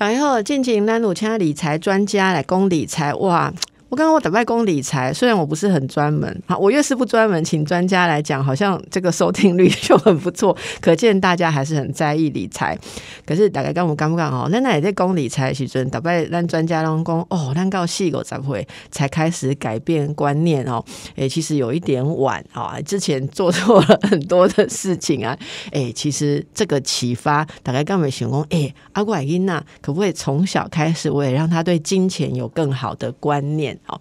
然后，敬请咱五千理财专家来公理财哇。我刚刚我打败公理财，虽然我不是很专门好，我越是不专门，请专家来讲，好像这个收听率就很不错，可见大家还是很在意理财。可是大家刚我刚不讲哦，那那也在攻理财时中，打败让专家让讲哦，那够细狗才会才开始改变观念哦。诶，其实有一点晚啊，之前做错了很多的事情啊。诶，其实这个启发，大概刚我们员工诶，阿怪英娜可不可以从小开始，我也让他对金钱有更好的观念。好，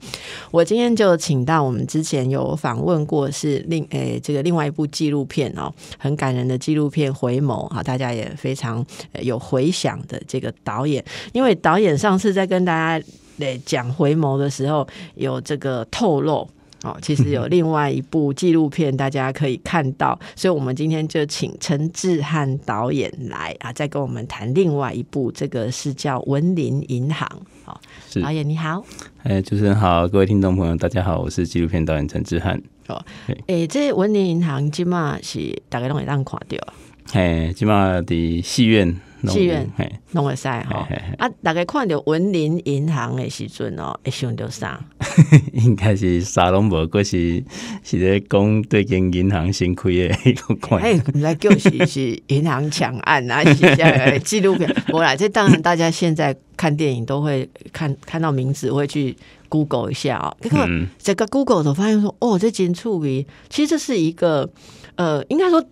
我今天就请到我们之前有访问过，是另诶这个另外一部纪录片哦，很感人的纪录片《回眸》啊，大家也非常有回响的这个导演，因为导演上次在跟大家诶讲《回眸》的时候，有这个透露。哦，其实有 另外一部纪录片，大家可以看到，所以我们今天就请陈志汉导演来啊，再跟我们谈另外一部，这个是叫《文林银行》。哦，是导演你好，哎主持人好，各位听众朋友大家好，我是纪录片导演陈志汉。哦，哎，这文林银行起码是大概都会让看到，啊。哎，起码的戏院。戏院弄个赛哈啊！大概看到文林银行的时阵哦，一想到啥，应该是啥拢无，过是是咧讲最近银行新开的一个款。哎，来叫是是银行抢案啊，是下记录片。我来这，当然大家现在看电影都会看看到名字，会去 Google 一下啊。你看这个 Google 都发现说，哦，这金柱宇，其实这是一个呃，应该说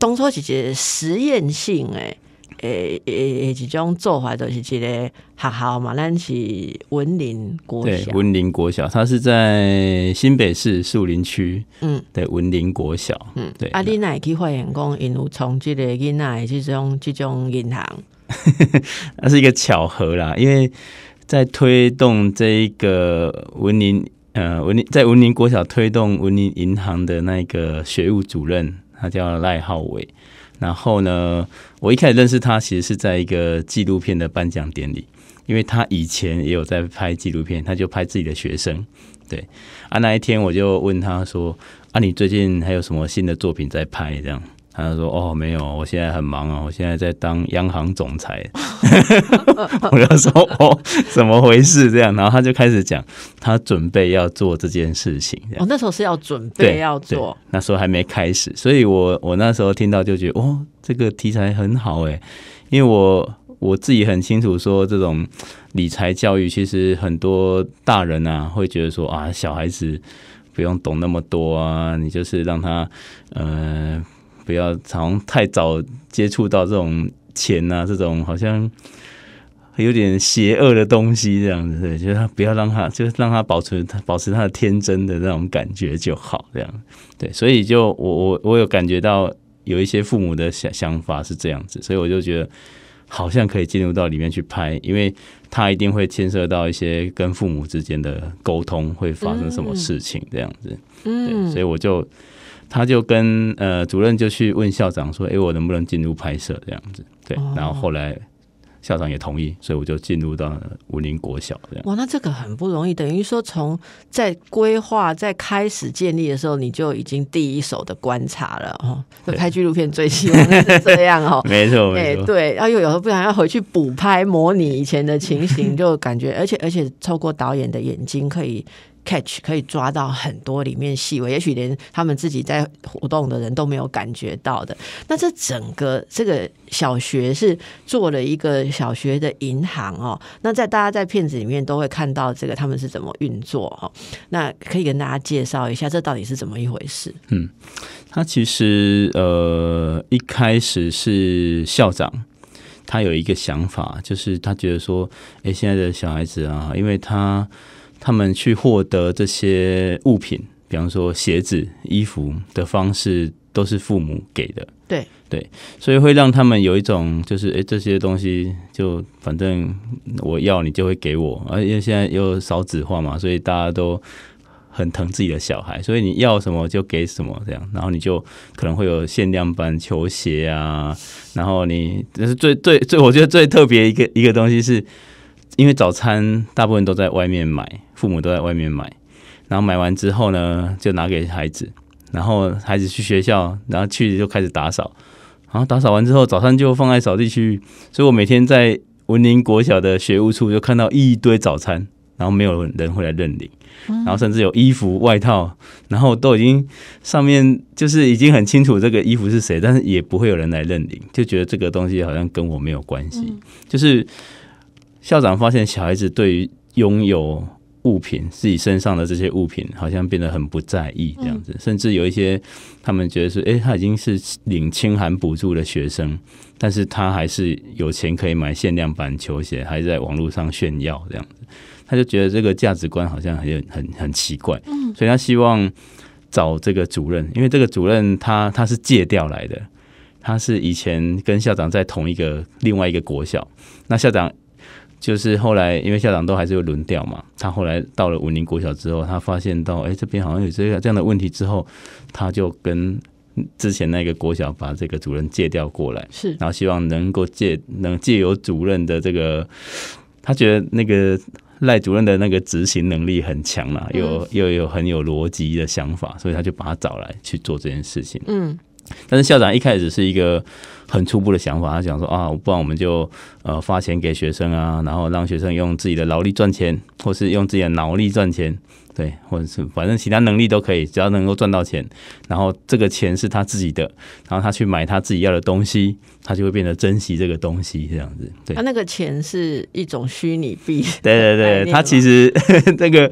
东周姐姐实验性哎。诶诶，一种做法就是一个学校嘛，咱是文林国小。对，文林国小，它是在新北市树林区。嗯，对，文林国小。嗯，对。啊，你会去发现讲，因有从这个因仔这种这种银行，那是一个巧合啦，因为在推动这一个文林，呃，文林在文林国小推动文林银行的那个学务主任，他叫赖浩伟。然后呢，我一开始认识他，其实是在一个纪录片的颁奖典礼，因为他以前也有在拍纪录片，他就拍自己的学生，对，啊那一天我就问他说，啊你最近还有什么新的作品在拍这样。他就说：“哦，没有，我现在很忙啊，我现在在当央行总裁。”我就说：“哦，怎么回事？这样？”然后他就开始讲，他准备要做这件事情。我那时候是要准备要做，那时候还没开始。所以我我那时候听到就觉得，哦，这个题材很好哎，因为我我自己很清楚说，这种理财教育其实很多大人啊会觉得说啊，小孩子不用懂那么多啊，你就是让他呃。不要常太早接触到这种钱啊，这种好像有点邪恶的东西这样子，对，就是他不要让他，就是让他保持他保持他的天真的那种感觉就好，这样，对，所以就我我我有感觉到有一些父母的想想法是这样子，所以我就觉得好像可以进入到里面去拍，因为他一定会牵涉到一些跟父母之间的沟通会发生什么事情这样子，嗯，所以我就。他就跟呃主任就去问校长说：“哎，我能不能进入拍摄这样子？”对，然后后来校长也同意，所以我就进入到五林国小这样。哇，那这个很不容易，等于说从在规划在开始建立的时候，你就已经第一手的观察了哦。拍纪录片最希望是这样哦，没错没错，对。然后有时候不想要回去补拍模拟以前的情形，就感觉而且而且透过导演的眼睛可以。Catch 可以抓到很多里面细微，也许连他们自己在活动的人都没有感觉到的。那这整个这个小学是做了一个小学的银行哦。那在大家在片子里面都会看到这个他们是怎么运作哦。那可以跟大家介绍一下，这到底是怎么一回事？嗯，他其实呃一开始是校长，他有一个想法，就是他觉得说，哎，现在的小孩子啊，因为他。他们去获得这些物品，比方说鞋子、衣服的方式，都是父母给的。对对，所以会让他们有一种就是，哎，这些东西就反正我要你就会给我。而因为现在又少纸化嘛，所以大家都很疼自己的小孩，所以你要什么就给什么，这样，然后你就可能会有限量版球鞋啊。然后你这是最最最，我觉得最特别一个一个东西是。因为早餐大部分都在外面买，父母都在外面买，然后买完之后呢，就拿给孩子，然后孩子去学校，然后去就开始打扫，然后打扫完之后，早餐就放在扫地区，所以我每天在文林国小的学务处就看到一堆早餐，然后没有人会来认领，然后甚至有衣服、外套，然后都已经上面就是已经很清楚这个衣服是谁，但是也不会有人来认领，就觉得这个东西好像跟我没有关系，就是。校长发现小孩子对于拥有物品、自己身上的这些物品，好像变得很不在意这样子。甚至有一些他们觉得说：“哎，他已经是领清寒补助的学生，但是他还是有钱可以买限量版球鞋，还在网络上炫耀这样子。”他就觉得这个价值观好像很很很奇怪，所以他希望找这个主任，因为这个主任他他是借调来的，他是以前跟校长在同一个另外一个国校，那校长。就是后来，因为校长都还是会轮调嘛。他后来到了文林国小之后，他发现到，哎，这边好像有这个这样的问题之后，他就跟之前那个国小把这个主任借调过来，是，然后希望能够借能借由主任的这个，他觉得那个赖主任的那个执行能力很强了，又又有很有逻辑的想法，所以他就把他找来去做这件事情。嗯，但是校长一开始是一个。很初步的想法，他想说啊，不然我们就呃发钱给学生啊，然后让学生用自己的劳力赚钱，或是用自己的脑力赚钱。对，或者是反正其他能力都可以，只要能够赚到钱，然后这个钱是他自己的，然后他去买他自己要的东西，他就会变得珍惜这个东西，这样子。对，他那个钱是一种虚拟币。对对对，他其实 那个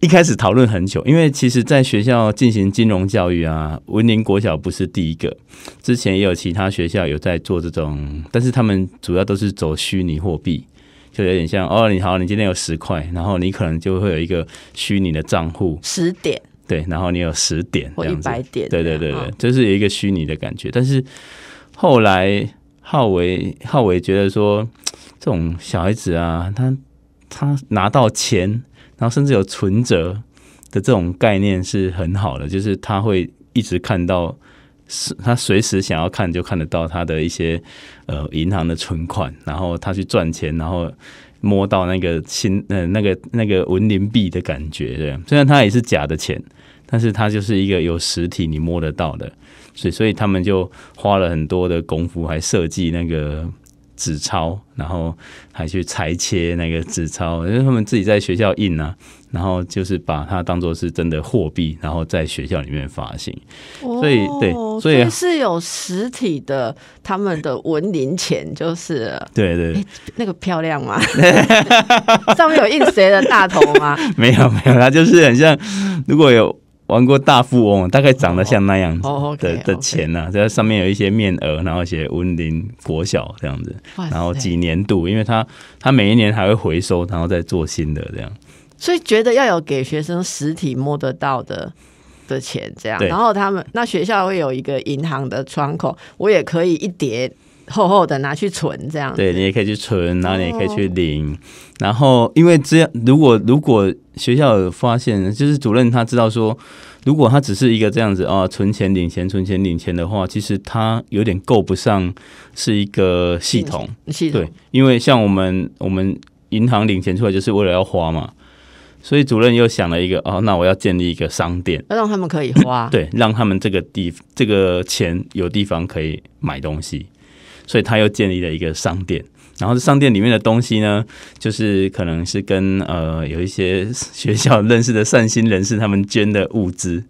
一开始讨论很久，因为其实在学校进行金融教育啊，文林国小不是第一个，之前也有其他学校有在做这种，但是他们主要都是走虚拟货币。就有点像哦，你好，你今天有十块，然后你可能就会有一个虚拟的账户，十点，对，然后你有十点或一百点，对对对对，就是有一个虚拟的感觉。但是后来浩伟浩伟觉得说，这种小孩子啊，他他拿到钱，然后甚至有存折的这种概念是很好的，就是他会一直看到。他随时想要看就看得到他的一些呃银行的存款，然后他去赚钱，然后摸到那个新呃那个那个文林币的感觉，对，虽然它也是假的钱，但是它就是一个有实体你摸得到的，所以所以他们就花了很多的功夫，还设计那个。纸钞，然后还去裁切那个纸钞，因为他们自己在学校印啊，然后就是把它当做是真的货币，然后在学校里面发行。所以对，所以是有实体的他们的文零钱，就是对对，那个漂亮吗？上面有印谁的大头吗？没有没有，它就是很像，如果有。玩过大富翁，大概长得像那样子的的钱呢，在上面有一些面额，然后写“温林国小”这样子，然后几年度，因为他他每一年还会回收，然后再做新的这样。所以觉得要有给学生实体摸得到的的钱，这样，然后他们那学校会有一个银行的窗口，我也可以一叠。厚厚的拿去存，这样对你也可以去存，然后你也可以去领。然后因为这样，如果如果学校有发现，就是主任他知道说，如果他只是一个这样子啊，存钱领钱，存钱领钱的话，其实他有点够不上是一个系统。系统对，因为像我们我们银行领钱出来就是为了要花嘛，所以主任又想了一个哦，那我要建立一个商店，让他们可以花。对，让他们这个地这个钱有地方可以买东西。所以他又建立了一个商店，然后商店里面的东西呢，就是可能是跟呃有一些学校认识的善心人士他们捐的物资，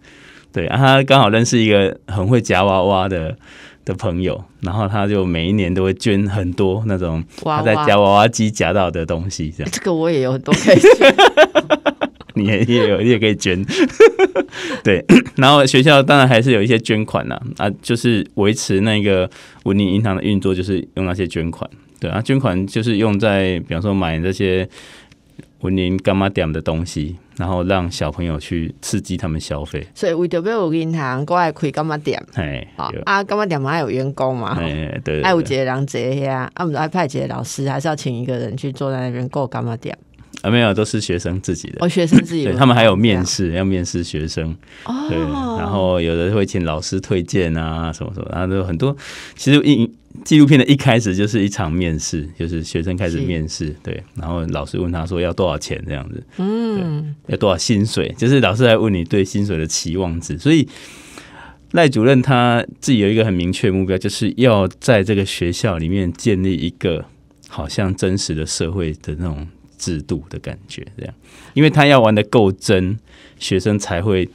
对啊，他刚好认识一个很会夹娃娃的的朋友，然后他就每一年都会捐很多那种他在夹娃娃机夹到的东西，这样。这个我也有很多可以。你也有，你也可以捐，对。然后学校当然还是有一些捐款呐，啊，就是维持那个文林银行的运作，就是用那些捐款。对啊，捐款就是用在，比方说买这些文林干妈点的东西，然后让小朋友去刺激他们消费。所以，文德贝有银行过来开干妈点？哎，啊，干妈点嘛有员工嘛？哎，对，爱有几个人这啊？啊，我们还派几个老师，还是要请一个人去坐在那边过干妈点？啊，没有，都是学生自己的。哦，学生自己。对他们还有面试，要面试学生。哦。对，然后有的会请老师推荐啊，什么什么，然后很多。其实一纪录片的一开始就是一场面试，就是学生开始面试，对，然后老师问他说要多少钱这样子。嗯。要多少薪水？就是老师来问你对薪水的期望值。所以赖主任他自己有一个很明确目标，就是要在这个学校里面建立一个好像真实的社会的那种。制度的感觉，这样，因为他要玩的够真，学生才会。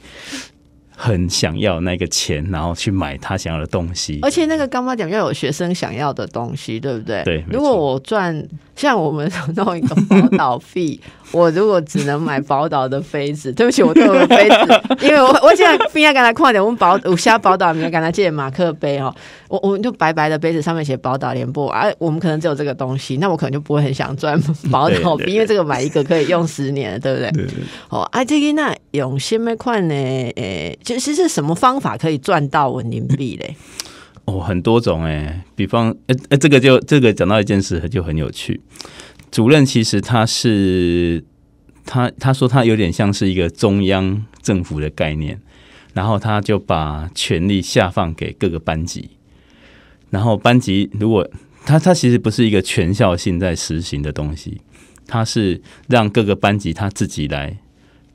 很想要那个钱，然后去买他想要的东西。而且那个干妈讲要有学生想要的东西，对不对？对。如果我赚，像我们弄一个宝岛币，我如果只能买宝岛的杯子，对不起，我对我的杯子，因为我我现在不应该跟他快点。我们宝，我向宝岛那边跟他借马克杯哦，我我们就白白的杯子上面写宝岛联播，哎，我们可能只有这个东西，那我可能就不会很想赚宝岛币，因为这个买一个可以用十年，对不对？哦，啊，这个那用什么款呢？诶。其实是什么方法可以赚到稳定币嘞？哦，很多种哎，比方，哎哎，这个就这个讲到一件事就很有趣。主任其实他是他他说他有点像是一个中央政府的概念，然后他就把权力下放给各个班级。然后班级如果他他其实不是一个全校性在实行的东西，他是让各个班级他自己来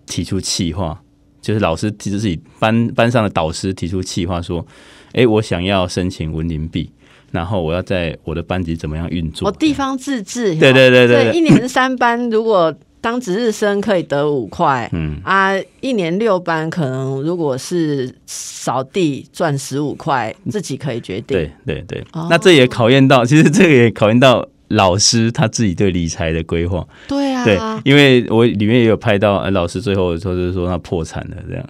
提出气划。就是老师，其实自己班班上的导师提出计划说，哎，我想要申请文林币，然后我要在我的班级怎么样运作？我地方自治。对对对对。一年三班，如果当值日生可以得五块，嗯啊，一年六班，可能如果是扫地赚十五块，自己可以决定。对对对，那这也考验到，其实这也考验到。老师他自己对理财的规划，对啊，对，因为我里面也有拍到，呃，老师最后就是说他破产了，这样。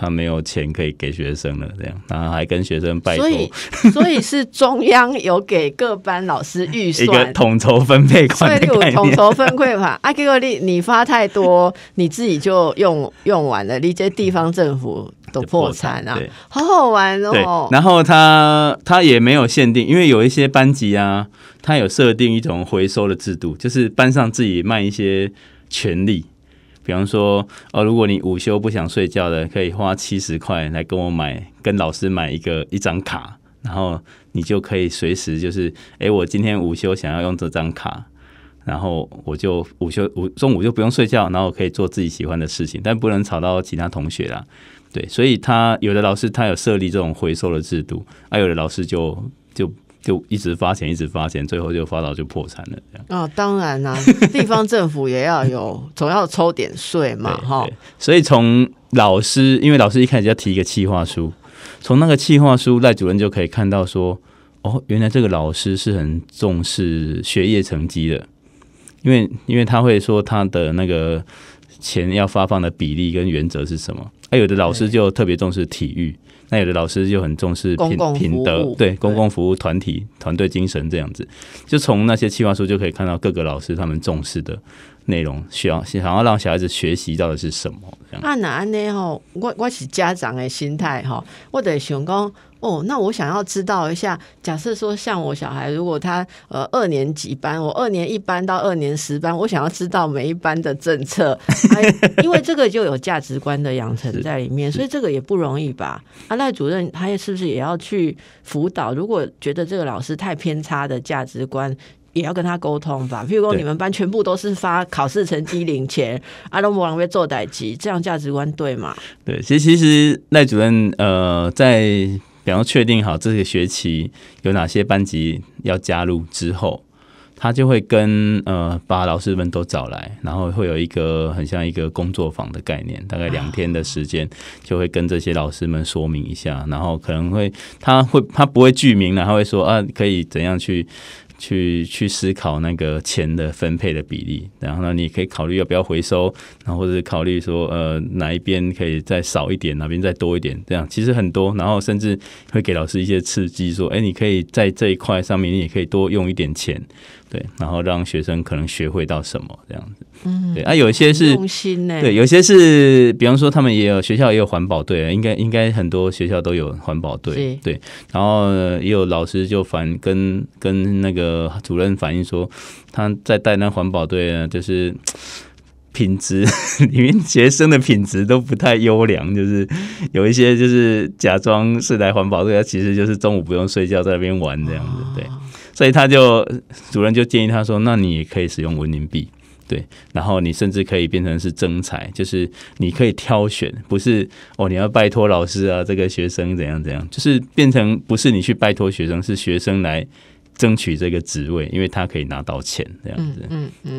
他没有钱可以给学生了，这样，然后还跟学生拜托，所以 所以是中央有给各班老师预算，一个统筹分配，所以有统筹分配款。啊，结果你你发太多，你自己就用用完了，你这地方政府都破产了，好好玩哦。然后他他也没有限定，因为有一些班级啊，他有设定一种回收的制度，就是班上自己卖一些权利。比方说，哦，如果你午休不想睡觉的，可以花七十块来跟我买，跟老师买一个一张卡，然后你就可以随时就是，哎，我今天午休想要用这张卡，然后我就午休午中午就不用睡觉，然后我可以做自己喜欢的事情，但不能吵到其他同学啦。对，所以他有的老师他有设立这种回收的制度，而有的老师就就。就一直发钱，一直发钱，最后就发到就破产了。这样啊，当然啦，地方政府也要有，总要抽点税嘛，哈。所以从老师，因为老师一开始要提一个计划书，从那个计划书，赖主任就可以看到说，哦，原来这个老师是很重视学业成绩的，因为因为他会说他的那个钱要发放的比例跟原则是什么。而有的老师就特别重视体育。那有的老师就很重视品品德，对公共服务团体、团队精神这样子，就从那些计划书就可以看到各个老师他们重视的。内容需要想要让小孩子学习到底是什么？啊，那安呢？吼，我我是家长的心态哈，我得想讲哦，那我想要知道一下，假设说像我小孩，如果他呃二年级班，我二年一班到二年十班，我想要知道每一班的政策，因为这个就有价值观的养成在里面，所以这个也不容易吧？阿赖主任他是不是也要去辅导？如果觉得这个老师太偏差的价值观？也要跟他沟通吧。譬如说，你们班全部都是发考试成绩领钱，阿龙伯郎被做代级，这样价值观对吗？对，其实其实赖主任呃，在比方确定好这个学期有哪些班级要加入之后，他就会跟呃把老师们都找来，然后会有一个很像一个工作坊的概念，大概两天的时间就会跟这些老师们说明一下，然后可能会他会他不会具名然后会说啊，可以怎样去。去去思考那个钱的分配的比例，然后呢，你可以考虑要不要回收，然后或者考虑说，呃，哪一边可以再少一点，哪边再多一点，这样其实很多，然后甚至会给老师一些刺激，说，哎，你可以在这一块上面，你也可以多用一点钱。对，然后让学生可能学会到什么这样子。嗯，对啊，有一些是，对，有些是，比方说他们也有学校也有环保队，应该应该很多学校都有环保队。对，然后也有老师就反跟跟那个主任反映说，他在带那环保队啊，就是 品质 里面学生的品质都不太优良，就是有一些就是假装是来环保队，他其实就是中午不用睡觉在那边玩这样子，对。所以他就主任就建议他说：“那你也可以使用文林币，对，然后你甚至可以变成是征才，就是你可以挑选，不是哦，你要拜托老师啊，这个学生怎样怎样，就是变成不是你去拜托学生，是学生来争取这个职位，因为他可以拿到钱这样子，嗯嗯嗯，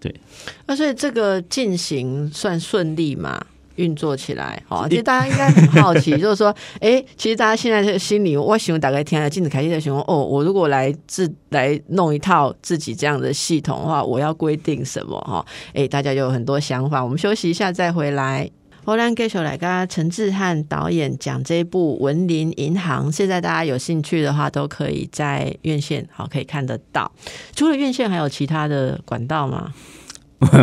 对对。那所以这个进行算顺利吗？运作起来，哈！其实大家应该很好奇，就是说，哎，其实大家现在的心里，我喜欢打开天了，镜子开心在想，哦，我如果来自来弄一套自己这样的系统的话，我要规定什么，哈？哎，大家有很多想法。我们休息一下再回来。我兰介手来，跟陈志汉导演讲这一部《文林银行》，现在大家有兴趣的话，都可以在院线好可以看得到。除了院线，还有其他的管道吗？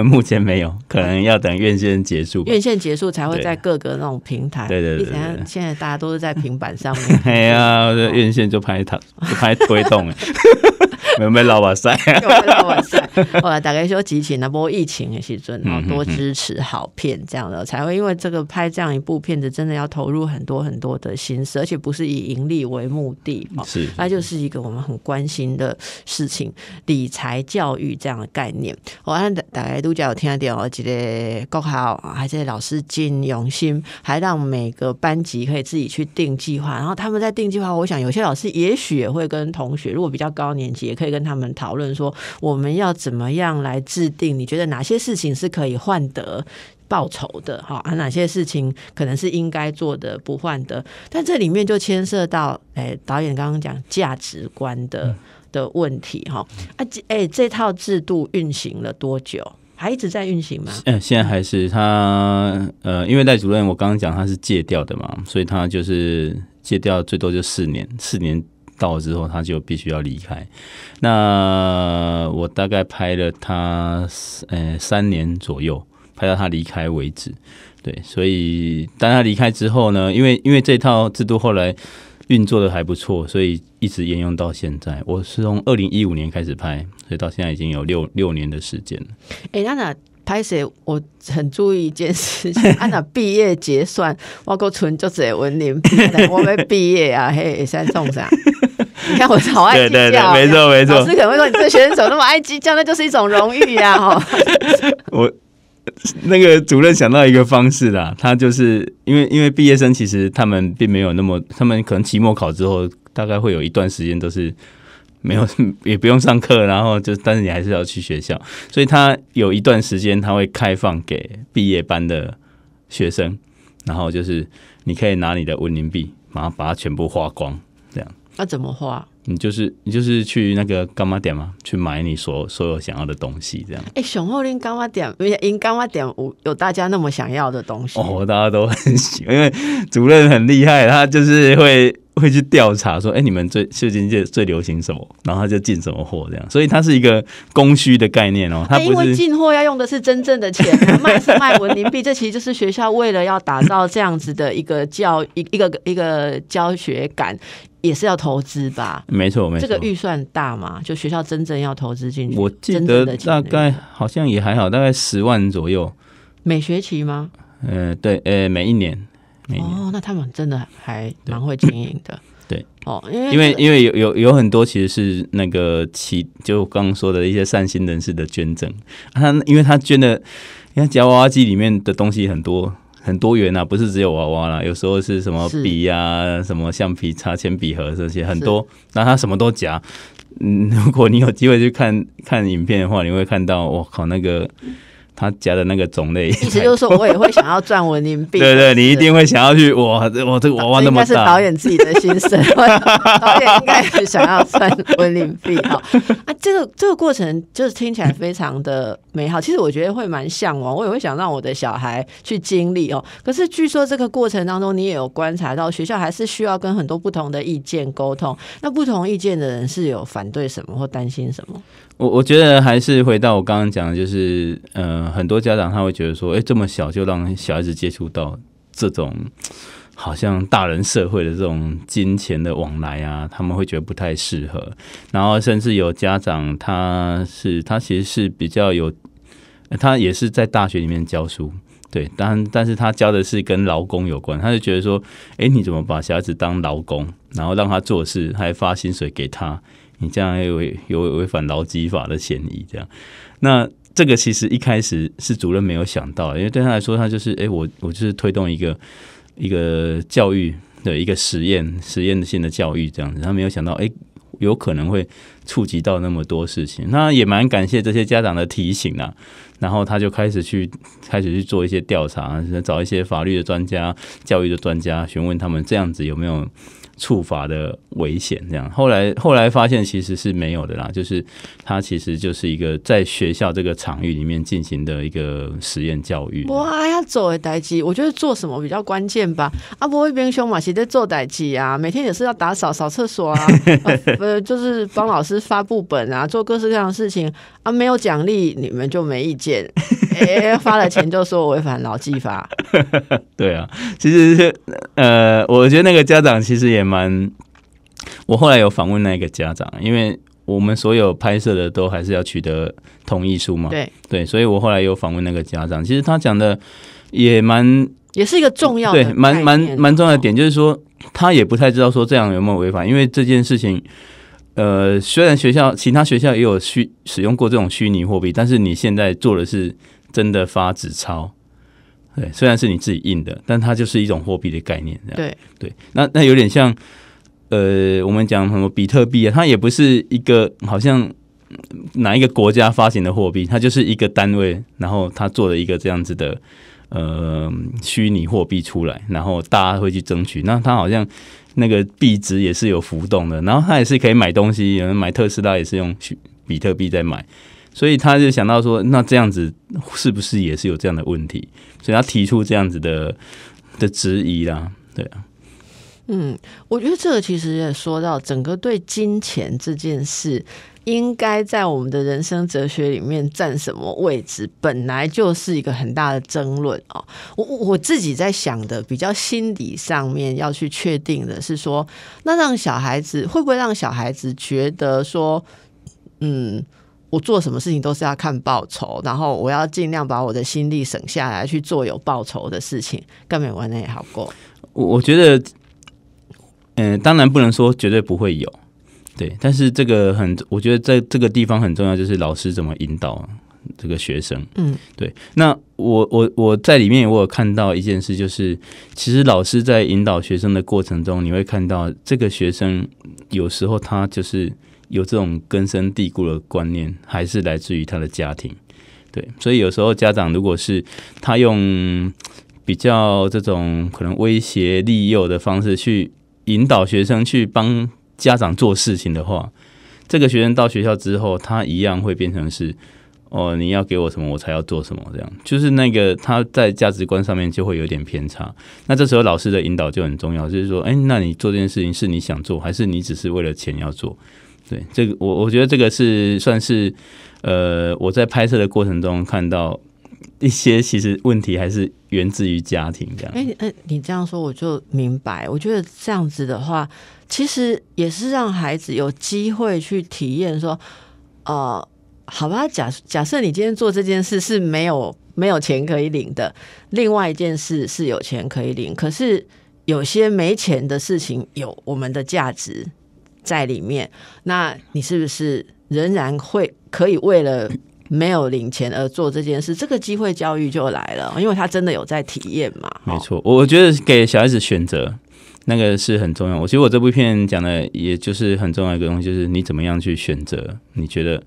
目前没有，可能要等院线结束，院线结束才会在各个那种平台。对对对，现在大家都是在平板上面。哎呀，院线就拍它，就拍推动 有没老板帅？哈老哈哈哈！我大概说剧情，那波疫情的时真的，然后多支持好片这样的，才会因为这个拍这样一部片子，真的要投入很多很多的心思，而且不是以盈利为目的，是，那就是一个我们很关心的事情。理财教育这样的概念，我安大概都叫听点，哦，记得高考还是老师尽用心，还让每个班级可以自己去定计划，然后他们在定计划，我想有些老师也许也会跟同学，如果比较高年级。可以跟他们讨论说，我们要怎么样来制定？你觉得哪些事情是可以换得报酬的？哈啊，哪些事情可能是应该做的不换的？但这里面就牵涉到，哎，导演刚刚讲价值观的的问题哈啊，哎，这套制度运行了多久？还一直在运行吗？嗯，现在还是他呃，因为赖主任我刚刚讲他是戒掉的嘛，所以他就是戒掉最多就四年，四年。到之后，他就必须要离开。那我大概拍了他，呃，三年左右，拍到他离开为止。对，所以当他离开之后呢，因为因为这套制度后来运作的还不错，所以一直沿用到现在。我是从二零一五年开始拍，所以到现在已经有六六年的时间了。哎，拍摄我很注意一件事情，按照毕业结算，我够存足些文林。我们毕业啊，嘿，也在重啥？你看我好爱计较，没错没错。老师可能会说：“你这个怎手那么爱计较，那就是一种荣誉呀！”哈。我那个主任想到一个方式啦，他就是因为因为毕业生其实他们并没有那么，他们可能期末考之后，大概会有一段时间都是。没有，也不用上课，然后就，但是你还是要去学校，所以他有一段时间他会开放给毕业班的学生，然后就是你可以拿你的文林币，然后把它全部花光，这样。那怎么花？你就是你就是去那个干妈店嘛，去买你所所有想要的东西，这样。哎，熊厚林干妈店，因为干妈店有有大家那么想要的东西。哦，大家都很喜欢，因为主任很厉害，他就是会会去调查说，哎，你们最最近最最流行什么，然后他就进什么货这样。所以它是一个供需的概念哦。他因为进货要用的是真正的钱，卖是卖文林币，这其实就是学校为了要打造这样子的一个教一一个一个教学感。也是要投资吧？没错，没错，这个预算大吗？就学校真正要投资进去，我记得大概好像也还好，大概十万左右，每学期吗？呃，对，呃，每一年，哦，那他们真的还蛮会经营的，对，哦，因为因为因为有有有很多其实是那个企，就刚刚说的一些善心人士的捐赠，他因为他捐的，你看夹娃娃机里面的东西很多。很多元呐，不是只有娃娃啦，有时候是什么笔呀、什么橡皮、擦、铅笔盒这些很多。那他什么都夹。嗯，如果你有机会去看看影片的话，你会看到，我靠，那个他夹的那个种类。意思就是说我也会想要赚文林币。对对，你一定会想要去哇我这个娃娃那么大。导演自己的心声，导演应该是想要赚文林币哈。啊，这个这个过程就是听起来非常的。美好，其实我觉得会蛮向往，我也会想让我的小孩去经历哦。可是据说这个过程当中，你也有观察到，学校还是需要跟很多不同的意见沟通。那不同意见的人是有反对什么或担心什么？我我觉得还是回到我刚刚讲的，就是呃，很多家长他会觉得说，哎，这么小就让小孩子接触到这种。好像大人社会的这种金钱的往来啊，他们会觉得不太适合。然后甚至有家长，他是他其实是比较有，他也是在大学里面教书，对，但但是他教的是跟劳工有关，他就觉得说，哎，你怎么把小孩子当劳工，然后让他做事，还发薪水给他，你这样有有违反劳基法的嫌疑。这样，那这个其实一开始是主任没有想到，因为对他来说，他就是，哎，我我就是推动一个。一个教育的一个实验，实验性的教育这样子，他没有想到，哎，有可能会触及到那么多事情。那也蛮感谢这些家长的提醒啊。然后他就开始去开始去做一些调查，找一些法律的专家、教育的专家询问他们这样子有没有。处罚的危险，这样后来后来发现其实是没有的啦，就是他其实就是一个在学校这个场域里面进行的一个实验教育。哇，要做代机，我觉得做什么比较关键吧？啊，不会变凶嘛，其实做代机啊，每天也是要打扫扫厕所啊，呃，就是帮老师发布本啊，做各式各样的事情啊，没有奖励你们就没意见，哎，发了钱就说违反劳技法。对啊，其实是呃，我觉得那个家长其实也。蛮，我后来有访问那个家长，因为我们所有拍摄的都还是要取得同意书嘛，对对，所以我后来有访问那个家长，其实他讲的也蛮，也是一个重要，对，蛮蛮蛮重要的点，就是说他也不太知道说这样有没有违法，因为这件事情，呃，虽然学校其他学校也有虚使用过这种虚拟货币，但是你现在做的是真的发纸钞。对，虽然是你自己印的，但它就是一种货币的概念。对对，那那有点像，呃，我们讲什么比特币啊？它也不是一个好像哪一个国家发行的货币，它就是一个单位，然后它做了一个这样子的呃虚拟货币出来，然后大家会去争取。那它好像那个币值也是有浮动的，然后它也是可以买东西，有人买特斯拉也是用比特币在买。所以他就想到说，那这样子是不是也是有这样的问题？所以他提出这样子的的质疑啦，对啊。嗯，我觉得这个其实也说到整个对金钱这件事，应该在我们的人生哲学里面占什么位置，本来就是一个很大的争论啊。我我自己在想的比较心理上面要去确定的是说，那让小孩子会不会让小孩子觉得说，嗯。我做什么事情都是要看报酬，然后我要尽量把我的心力省下来去做有报酬的事情，根本完的也好过。我我觉得，嗯，当然不能说绝对不会有，对。但是这个很，我觉得在这个地方很重要，就是老师怎么引导这个学生。嗯，对。那我我我在里面我有看到一件事，就是其实老师在引导学生的过程中，你会看到这个学生有时候他就是。有这种根深蒂固的观念，还是来自于他的家庭，对。所以有时候家长如果是他用比较这种可能威胁利诱的方式去引导学生去帮家长做事情的话，这个学生到学校之后，他一样会变成是哦，你要给我什么，我才要做什么这样。就是那个他在价值观上面就会有点偏差。那这时候老师的引导就很重要，就是说，哎，那你做这件事情是你想做，还是你只是为了钱要做？对这个，我我觉得这个是算是，呃，我在拍摄的过程中看到一些，其实问题还是源自于家庭这样。哎哎，你这样说我就明白。我觉得这样子的话，其实也是让孩子有机会去体验，说，呃，好吧，假假设你今天做这件事是没有没有钱可以领的，另外一件事是有钱可以领，可是有些没钱的事情有我们的价值。在里面，那你是不是仍然会可以为了没有领钱而做这件事？这个机会教育就来了，因为他真的有在体验嘛。没错，我觉得给小孩子选择那个是很重要。我其实我这部片讲的也就是很重要一个东西，就是你怎么样去选择。你觉得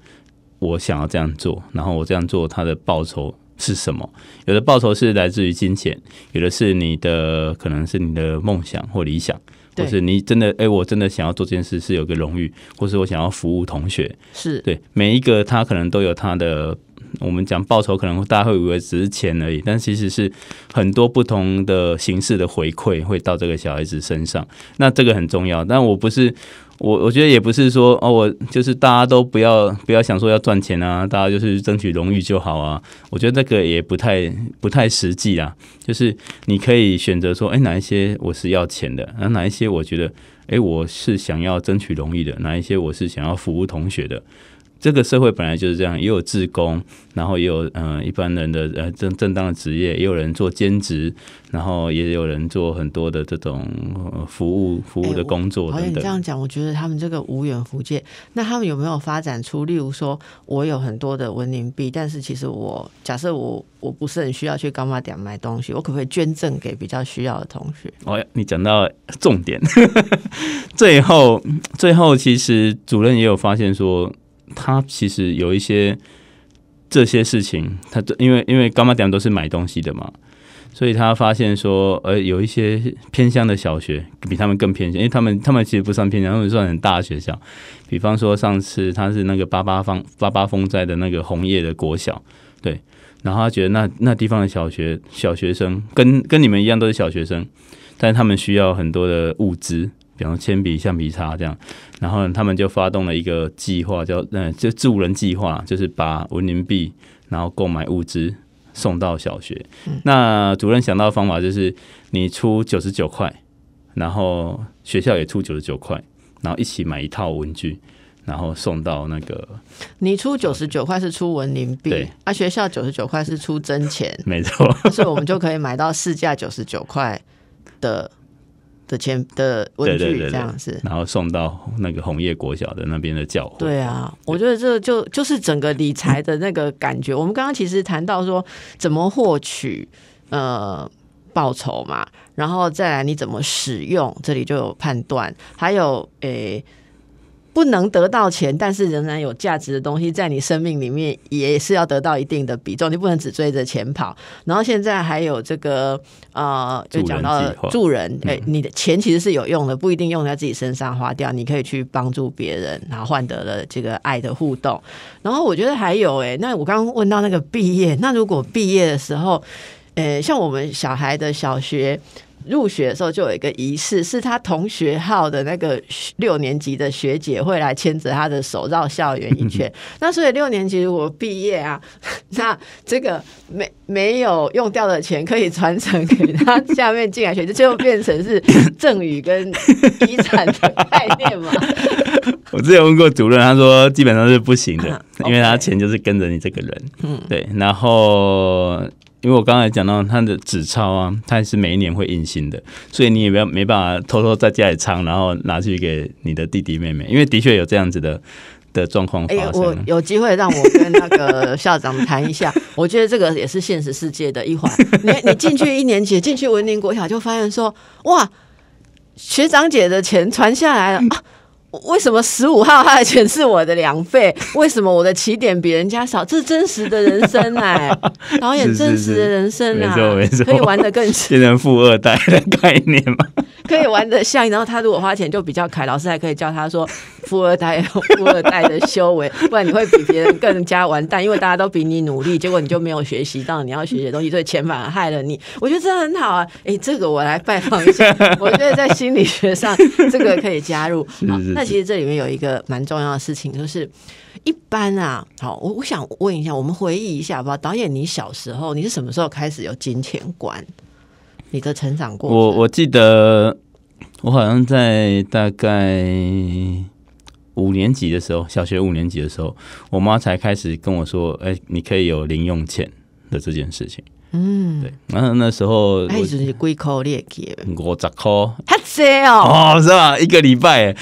我想要这样做，然后我这样做，它的报酬是什么？有的报酬是来自于金钱，有的是你的，可能是你的梦想或理想。就是你真的哎，我真的想要做这件事，是有个荣誉，或是我想要服务同学，是对每一个他可能都有他的，我们讲报酬，可能大家会以为只是钱而已，但其实是很多不同的形式的回馈会到这个小孩子身上，那这个很重要。但我不是。我我觉得也不是说哦，我就是大家都不要不要想说要赚钱啊，大家就是争取荣誉就好啊。我觉得这个也不太不太实际啊，就是你可以选择说，哎，哪一些我是要钱的，然后哪一些我觉得，哎，我是想要争取荣誉的，哪一些我是想要服务同学的。这个社会本来就是这样，也有自工，然后也有嗯一般人的呃正正当的职业，也有人做兼职，然后也有人做很多的这种服务服务的工作。好像你这样讲，我觉得他们这个无远福建，那他们有没有发展出，例如说我有很多的文林币，但是其实我假设我我不是很需要去高马点买东西，我可不可以捐赠给比较需要的同学？哦，你讲到重点，最后最后其实主任也有发现说。他其实有一些这些事情，他因为因为刚买点都是买东西的嘛，所以他发现说，呃，有一些偏乡的小学比他们更偏乡，因为他们他们其实不算偏乡，他们算很大的学校。比方说上次他是那个八八方八八风灾的那个红叶的国小，对，然后他觉得那那地方的小学小学生跟跟你们一样都是小学生，但是他们需要很多的物资。比方铅笔、橡皮擦这样，然后他们就发动了一个计划，叫嗯，就助人计划，就是把文林币，然后购买物资送到小学。那主任想到的方法就是，你出九十九块，然后学校也出九十九块，然后一起买一套文具，然后送到那个。你出九十九块是出文林币，啊，学校九十九块是出真钱，没错，所以我们就可以买到市价九十九块的。的钱的文具这样子，然后送到那个红叶国小的那边的教会。对啊，我觉得这就就是整个理财的那个感觉。我们刚刚其实谈到说，怎么获取呃报酬嘛，然后再来你怎么使用，这里就有判断，还有诶。不能得到钱，但是仍然有价值的东西，在你生命里面也是要得到一定的比重。你不能只追着钱跑。然后现在还有这个呃，就讲到助人，哎，你的钱其实是有用的，不一定用在自己身上花掉，你可以去帮助别人，然后换得了这个爱的互动。然后我觉得还有哎，那我刚问到那个毕业，那如果毕业的时候，呃，像我们小孩的小学。入学的时候就有一个仪式，是他同学号的那个六年级的学姐会来牵着他的手绕校园一圈。那所以六年级我毕业啊，那这个没没有用掉的钱可以传承给他下面进来学就最后变成是赠与跟遗产的概念嘛？我之前问过主任，他说基本上是不行的，因为他钱就是跟着你这个人，嗯，对，然后。因为我刚才讲到他的纸钞啊，他是每一年会印新的，所以你也不要没办法偷偷在家里藏，然后拿去给你的弟弟妹妹，因为的确有这样子的的状况哎，我有机会让我跟那个校长谈一下，我觉得这个也是现实世界的一环。你你进去一年级，进去文林国小就发现说，哇，学长姐的钱传下来了啊。为什么十五号他的钱是我的两倍？为什么我的起点比人家少？这是真实的人生哎，导演，真实的人生啊，没错没错，可以玩的更，变成富二代的概念嘛？可以玩的像，然后他如果花钱就比较开，老师还可以教他说富二代富二代的修为，不然你会比别人更加完蛋，因为大家都比你努力，结果你就没有学习到你要学的东西，所以钱反而害了你。我觉得这很好啊，哎，这个我来拜访一下，我觉得在心理学上这个可以加入，是是。其实这里面有一个蛮重要的事情，就是一般啊，好，我我想问一下，我们回忆一下吧，导演，你小时候你是什么时候开始有金钱观？你的成长过程？我我记得我好像在大概五年级的时候，小学五年级的时候，我妈才开始跟我说，哎，你可以有零用钱的这件事情。嗯，对。然后那时候，哎，就是龟壳列开，五十块。s a l 哦是吧一个礼拜，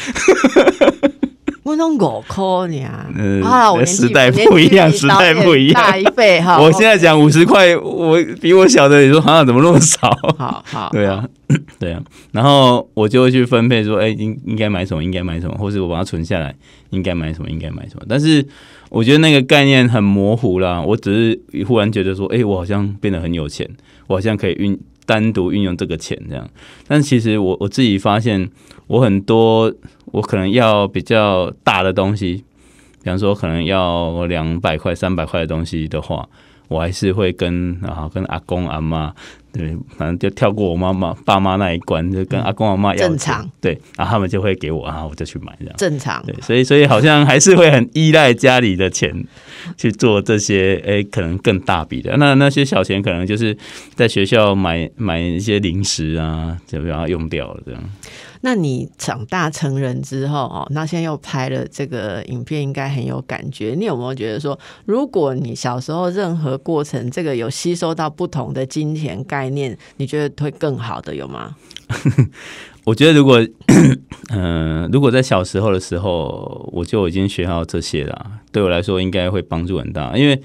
我弄五块你啊，我时代不一样，时代不一样，大一倍哈。我现在讲五十块，我比我小的，你说好像怎么那么少？好好，对啊，对啊。然后我就会去分配说，哎，应应该买什么，应该买什么，或是我把它存下来，应该买什么，应该买什么。但是我觉得那个概念很模糊啦，我只是忽然觉得说，哎，我好像变得很有钱，我好像可以运。单独运用这个钱这样，但其实我我自己发现，我很多我可能要比较大的东西，比方说可能要两百块、三百块的东西的话，我还是会跟啊跟阿公阿妈。对，反正就跳过我妈妈、爸妈那一关，就跟阿公阿妈要常。对，然后他们就会给我，然后我就去买这样。正常，对，所以所以好像还是会很依赖家里的钱去做这些，哎，可能更大笔的。那那些小钱可能就是在学校买买一些零食啊，就把它用掉了这样。那你长大成人之后哦，那现在又拍了这个影片，应该很有感觉。你有没有觉得说，如果你小时候任何过程，这个有吸收到不同的金钱概念，你觉得会更好的有吗？我觉得如果，嗯，如果在小时候的时候，我就已经学到这些了，对我来说应该会帮助很大，因为。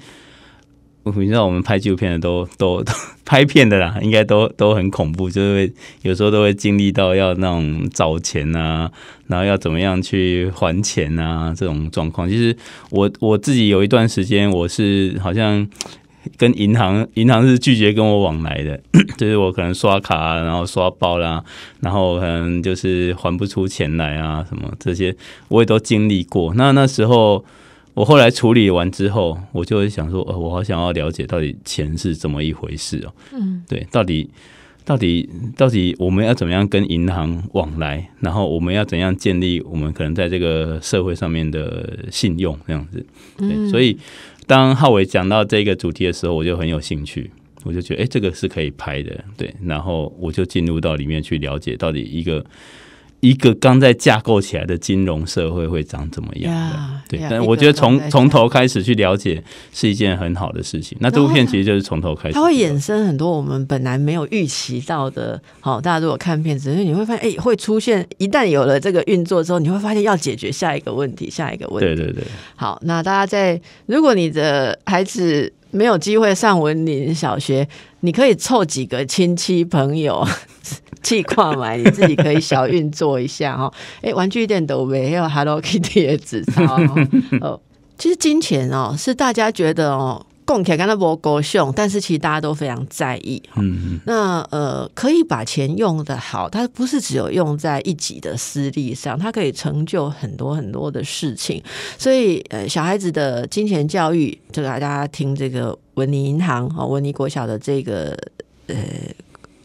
你知道我们拍纪录片的都都都拍片的啦，应该都都很恐怖，就是有时候都会经历到要那种找钱啊，然后要怎么样去还钱啊这种状况。其实我我自己有一段时间，我是好像跟银行，银行是拒绝跟我往来的，就是我可能刷卡，然后刷包啦，然后可能就是还不出钱来啊什么这些，我也都经历过。那那时候。我后来处理完之后，我就会想说，哦，我好想要了解到底钱是怎么一回事哦。嗯，对，到底，到底，到底我们要怎么样跟银行往来？然后我们要怎样建立我们可能在这个社会上面的信用？这样子。嗯。所以，当浩伟讲到这个主题的时候，我就很有兴趣，我就觉得，哎，这个是可以拍的。对，然后我就进入到里面去了解到底一个。一个刚在架构起来的金融社会会长怎么样的？对，但我觉得从从头开始去了解是一件很好的事情。那这部片其实就是从头开始，它会衍生很多我们本来没有预期到的。好，大家如果看片子，你会发现，哎，会出现一旦有了这个运作之后，你会发现要解决下一个问题，下一个问题。对对对。好，那大家在如果你的孩子没有机会上文林小学，你可以凑几个亲戚朋友。计划买你自己可以小运作一下哈，哎，玩具店都没有 Hello Kitty 的纸钞 哦。其实金钱哦，是大家觉得哦，起献跟他不国雄，但是其实大家都非常在意。嗯嗯。那呃，可以把钱用的好，它不是只有用在一己的私利上，它可以成就很多很多的事情。所以呃，小孩子的金钱教育，就大家听这个文尼银行哦，文尼国小的这个呃。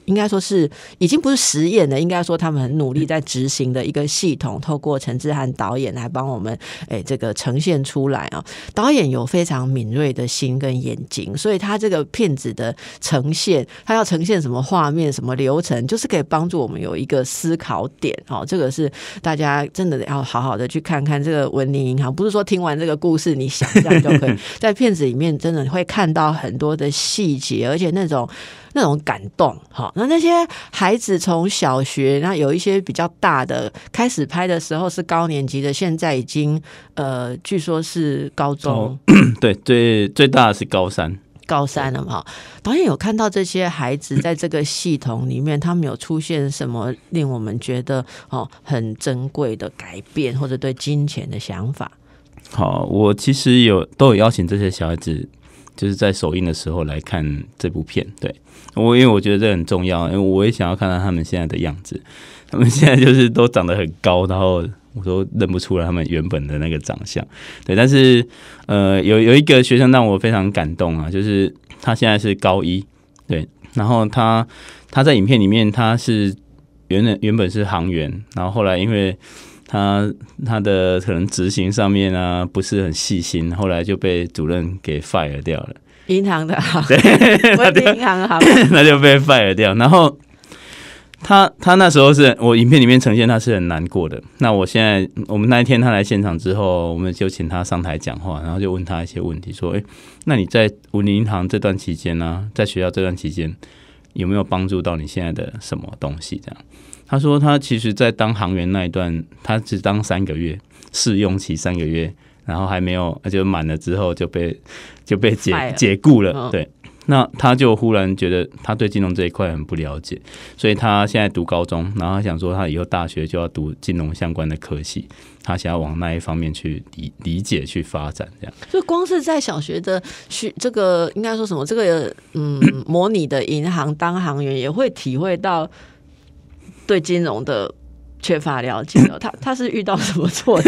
应该说是已经不是实验的，应该说他们很努力在执行的一个系统，透过陈志涵导演来帮我们，哎，这个呈现出来啊。导演有非常敏锐的心跟眼睛，所以他这个片子的呈现，他要呈现什么画面、什么流程，就是可以帮助我们有一个思考点哦。这个是大家真的要好好的去看看这个文林银行，不是说听完这个故事你想象就可以，在片子里面真的会看到很多的细节，而且那种。那种感动，好，那那些孩子从小学，那有一些比较大的，开始拍的时候是高年级的，现在已经，呃，据说是高中，对，最最大的是高三，高三了，嘛？导演有看到这些孩子在这个系统里面，他们有出现什么令我们觉得哦很珍贵的改变，或者对金钱的想法？好，我其实有都有邀请这些小孩子。就是在首映的时候来看这部片，对我因为我觉得这很重要，因为我也想要看到他们现在的样子。他们现在就是都长得很高，然后我都认不出来他们原本的那个长相。对，但是呃，有有一个学生让我非常感动啊，就是他现在是高一，对，然后他他在影片里面他是原来原本是航员，然后后来因为。他他的可能执行上面啊不是很细心，后来就被主任给 fire 掉了。银行的，对，我银行好，那 就被 fire 掉。然后他他那时候是我影片里面呈现他是很难过的。那我现在我们那一天他来现场之后，我们就请他上台讲话，然后就问他一些问题，说：“哎，那你在五林银行这段期间呢，在学校这段期间有没有帮助到你现在的什么东西？”这样。他说，他其实，在当行员那一段，他只当三个月试用期，三个月，然后还没有，而且满了之后就被就被解解雇了。对，那他就忽然觉得，他对金融这一块很不了解，所以他现在读高中，然后想说，他以后大学就要读金融相关的科系，他想要往那一方面去理理解去发展，这样。就光是在小学的学这个，应该说什么？这个嗯，模拟的银行当行员也会体会到。对金融的缺乏了解，他他是遇到什么错，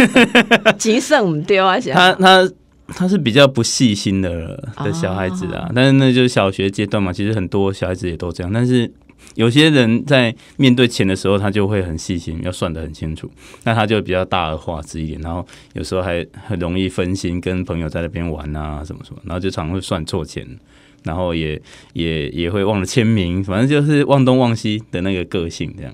吉 胜丢啊，他他他是比较不细心的的小孩子啊，但是那就是小学阶段嘛，其实很多小孩子也都这样，但是有些人在面对钱的时候，他就会很细心，要算的很清楚，那他就比较大而化之一点，然后有时候还很容易分心，跟朋友在那边玩啊什么什么，然后就常会算错钱。然后也也也会忘了签名，反正就是忘东忘西的那个个性这样。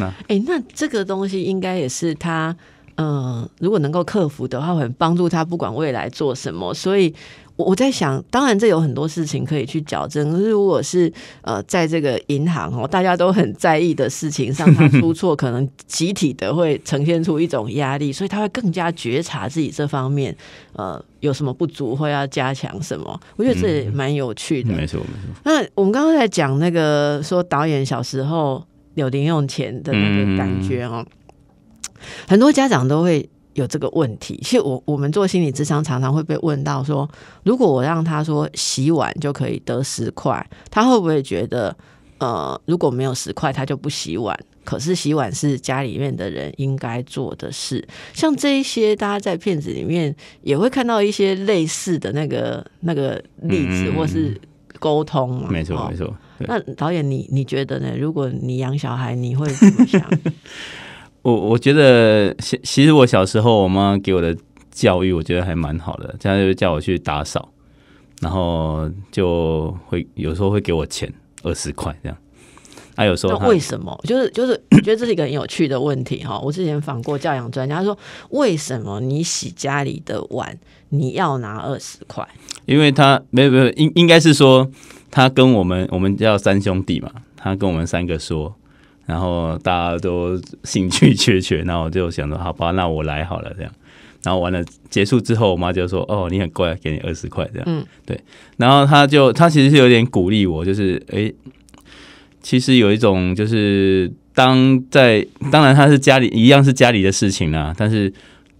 那哎，那这个东西应该也是他，嗯，如果能够克服的话，会帮助他不管未来做什么。所以。我我在想，当然这有很多事情可以去矫正。可是如果是呃，在这个银行哦，大家都很在意的事情上，他出错，可能集体的会呈现出一种压力，所以他会更加觉察自己这方面呃有什么不足，或要加强什么。我觉得这蛮有趣的。没错，没错。那我们刚刚在讲那个说导演小时候有零用钱的那个感觉哦，很多家长都会。有这个问题，其实我我们做心理智商常常会被问到说，如果我让他说洗碗就可以得十块，他会不会觉得呃，如果没有十块，他就不洗碗？可是洗碗是家里面的人应该做的事，像这一些，大家在片子里面也会看到一些类似的那个那个例子，或是沟通嘛。没错，没错。那导演，你你觉得呢？如果你养小孩，你会怎么想？我我觉得，其其实我小时候我妈给我的教育，我觉得还蛮好的。这样就叫我去打扫，然后就会有时候会给我钱二十块这样。那有时候为什么？就是就是，我觉得这是一个很有趣的问题哈。我之前访过教养专家，他说为什么你洗家里的碗，你要拿二十块？因为他没有没有，应应该是说他跟我们我们叫三兄弟嘛，他跟我们三个说。然后大家都兴趣缺缺，然后我就想说，好吧，那我来好了这样。然后完了结束之后，我妈就说，哦，你很乖，给你二十块这样。嗯，对。然后她就她其实是有点鼓励我，就是哎，其实有一种就是当在当然她是家里一样是家里的事情啦，但是。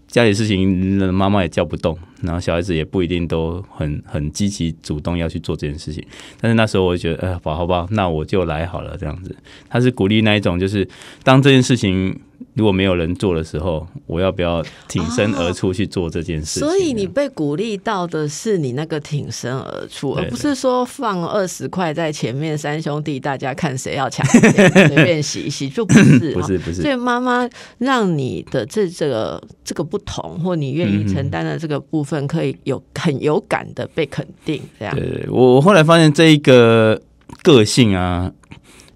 家里事情，妈妈也叫不动，然后小孩子也不一定都很很积极主动要去做这件事情。但是那时候我觉得，哎，好，好吧，那我就来好了，这样子。他是鼓励那一种，就是当这件事情。如果没有人做的时候，我要不要挺身而出去做这件事？所以你被鼓励到的是你那个挺身而出，而不是说放二十块在前面，三兄弟大家看谁要抢，随便洗一洗就不是 不是不是。所以妈妈让你的这这个这个不同，或你愿意承担的这个部分，可以有很有感的被肯定。这样，对我我后来发现这一个个性啊，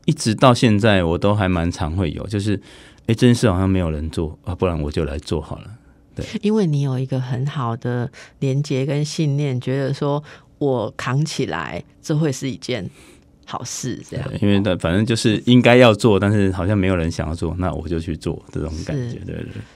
一直到现在我都还蛮常会有，就是。这件事好像没有人做啊，不然我就来做好了。对，因为你有一个很好的连结跟信念，觉得说我扛起来，这会是一件。好事，这样，因为反正就是应该要做，但是好像没有人想要做，那我就去做，这种感觉，对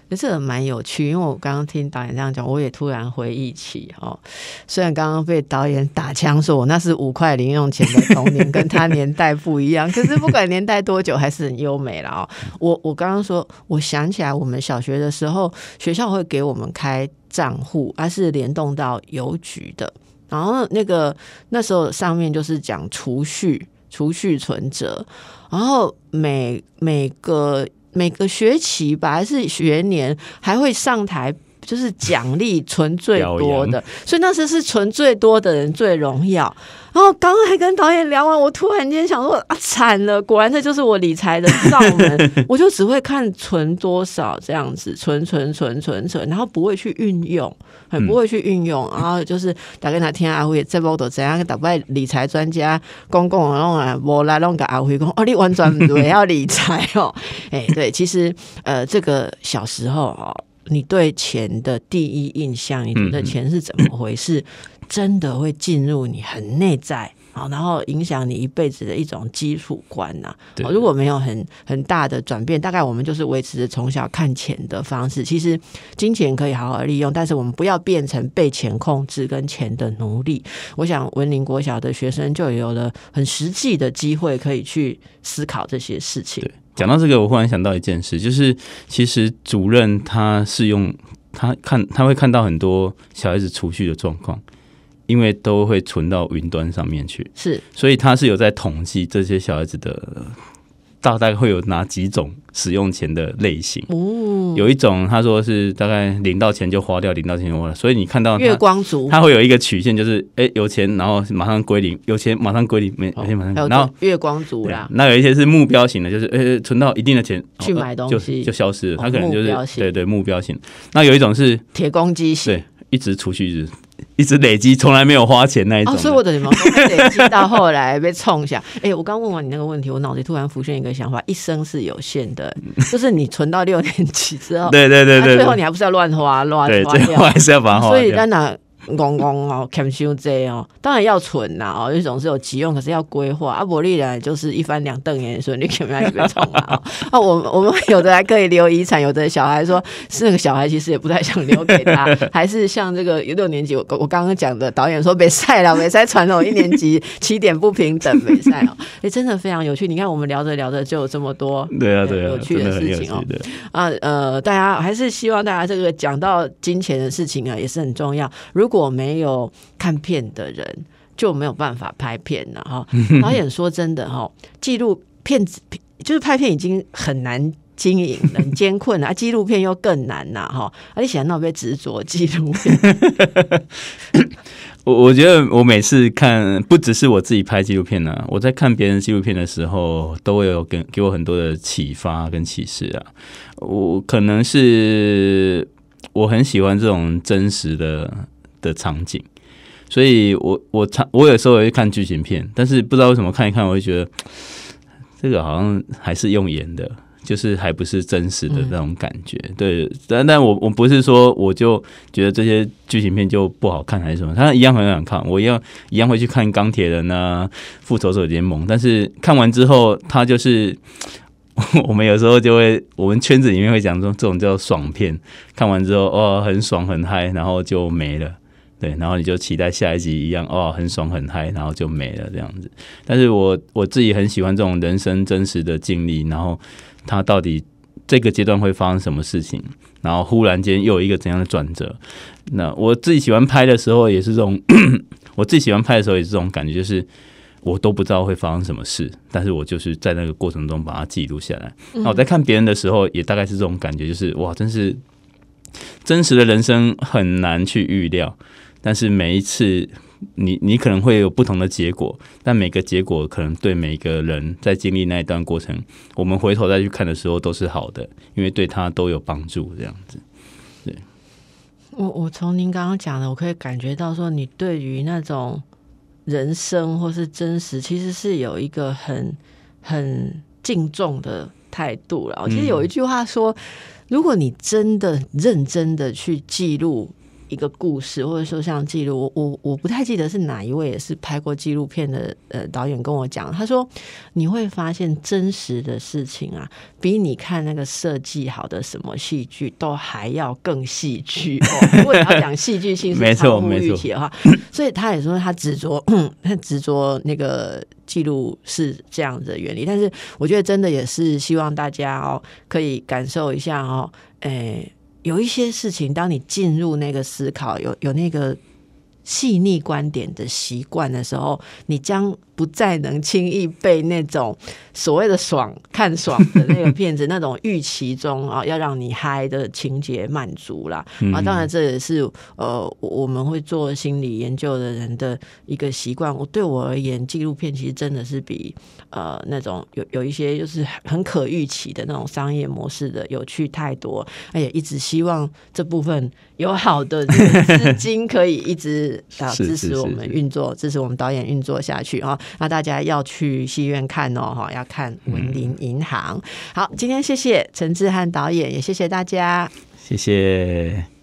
对。这个蛮有趣，因为我刚刚听导演这样讲，我也突然回忆起哦，虽然刚刚被导演打枪说，我那是五块零用钱的童年，跟他年代不一样，可是不管年代多久，还是很优美了哦。我我刚刚说，我想起来我们小学的时候，学校会给我们开账户，而是联动到邮局的。然后那个那时候上面就是讲储蓄、储蓄存折，然后每每个每个学期吧还是学年还会上台。就是奖励存最多的，所以那时是存最多的人最荣耀。然后刚才跟导演聊完，我突然间想说啊，惨了，果然这就是我理财的窍门，我就只会看存多少这样子，存存存存存，然后不会去运用，很不会去运用。然后就是打跟他听阿辉在报道怎样打败理财专家，公共然啊，我来弄个阿辉公，哦，你玩全不要理财哦。哎，对，其实呃，这个小时候哦。你对钱的第一印象，你觉得钱是怎么回事？真的会进入你很内在好，然后影响你一辈子的一种基础观呐。如果没有很很大的转变，大概我们就是维持着从小看钱的方式。其实金钱可以好好利用，但是我们不要变成被钱控制跟钱的奴隶。我想文林国小的学生就有了很实际的机会，可以去思考这些事情。讲到这个，我忽然想到一件事，就是其实主任他是用他看，他会看到很多小孩子储蓄的状况，因为都会存到云端上面去，是，所以他是有在统计这些小孩子的。大概会有哪几种使用钱的类型？哦，有一种他说是大概领到钱就花掉，领到钱就花，所以你看到月光族，他会有一个曲线，就是哎有钱，然后马上归零，有钱马上归零，没有钱马上然后月光族啦。那有一些是目标型的，就是呃存到一定的钱去买东西就消失了，他可能就是对对目标型。那有一种是铁公鸡型。一直储蓄，一直累积，从来没有花钱那一种。所以我的什么累积到后来被冲下。哎，我刚问完你那个问题，我脑子突然浮现一个想法：一生是有限的，就是你存到六年级之后，对对对对，最后你还不是要乱花乱花掉？所以在哪？公公哦，cash f 哦，当然要存呐哦，又总是有急用，可是要规划。阿伯利人就是一翻两瞪眼，所以你千不要存啊。啊，我我们有的还可以留遗产，有的小孩说，是那个小孩其实也不太想留给他，还是像这个有六年级，我我刚刚讲的导演说被晒了，没晒传统一年级起点不平等，没晒哦。哎，真的非常有趣，你看我们聊着聊着就有这么多对啊对啊有趣的事情哦啊呃，大家还是希望大家这个讲到金钱的事情啊，也是很重要。如果我没有看片的人就没有办法拍片了哈。导演说真的哈，纪录片就是拍片已经很难经营很艰困啊，纪录片又更难呐哈。而且你那边执着纪录片，我我觉得我每次看不只是我自己拍纪录片呢，我在看别人纪录片的时候，都会有跟给我很多的启发跟启示啊。我可能是我很喜欢这种真实的。的场景，所以我我常我有时候会看剧情片，但是不知道为什么看一看，我就觉得这个好像还是用演的，就是还不是真实的那种感觉。对，但但我我不是说我就觉得这些剧情片就不好看还是什么，它一样很想看。我一样一样会去看《钢铁人》啊，《复仇者联盟》，但是看完之后，他就是 我们有时候就会我们圈子里面会讲说，这种叫爽片，看完之后哦，很爽很嗨，然后就没了。对，然后你就期待下一集一样，哦，很爽很嗨，然后就没了这样子。但是我我自己很喜欢这种人生真实的经历，然后他到底这个阶段会发生什么事情，然后忽然间又有一个怎样的转折。那我自己喜欢拍的时候也是这种，我自己喜欢拍的时候也是这种感觉，就是我都不知道会发生什么事，但是我就是在那个过程中把它记录下来。那我在看别人的时候，也大概是这种感觉，就是哇，真是真实的人生很难去预料。但是每一次，你你可能会有不同的结果，但每个结果可能对每个人在经历那一段过程，我们回头再去看的时候都是好的，因为对他都有帮助，这样子。对，我我从您刚刚讲的，我可以感觉到说，你对于那种人生或是真实，其实是有一个很很敬重的态度了。其实有一句话说，如果你真的认真的去记录。一个故事，或者说像记录，我我我不太记得是哪一位也是拍过纪录片的呃导演跟我讲，他说你会发现真实的事情啊，比你看那个设计好的什么戏剧都还要更戏剧。如果你要讲戏剧性，没错没错。哈，所以他也说他执着，他执着那个记录是这样的原理。但是我觉得真的也是希望大家哦，可以感受一下哦，哎。有一些事情，当你进入那个思考，有有那个。细腻观点的习惯的时候，你将不再能轻易被那种所谓的爽看爽的那个片子那种预期中啊，要让你嗨的情节满足啦。啊。当然，这也是呃，我们会做心理研究的人的一个习惯。我对我而言，纪录片其实真的是比呃那种有有一些就是很可预期的那种商业模式的有趣太多。而且一直希望这部分。有好的资金可以一直啊 支持我们运作，支持我们导演运作下去哦。那大家要去戏院看哦，哈，要看《文林银行》。好，今天谢谢陈志汉导演，也谢谢大家，谢谢。